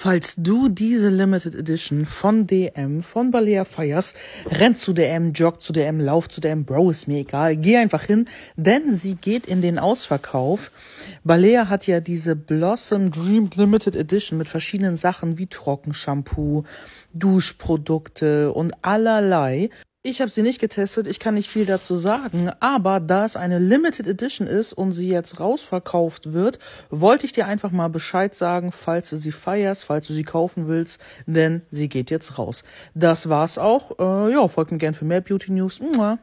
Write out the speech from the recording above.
Falls du diese Limited Edition von DM, von Balea feierst, renn zu DM, jog zu DM, lauf zu DM, Bro, ist mir egal, geh einfach hin, denn sie geht in den Ausverkauf. Balea hat ja diese Blossom Dream Limited Edition mit verschiedenen Sachen wie Trockenshampoo, Duschprodukte und allerlei. Ich habe sie nicht getestet, ich kann nicht viel dazu sagen, aber da es eine Limited Edition ist und sie jetzt rausverkauft wird, wollte ich dir einfach mal Bescheid sagen, falls du sie feierst, falls du sie kaufen willst, denn sie geht jetzt raus. Das war's auch. Äh, ja, folgt mir gern für mehr Beauty News. Mua.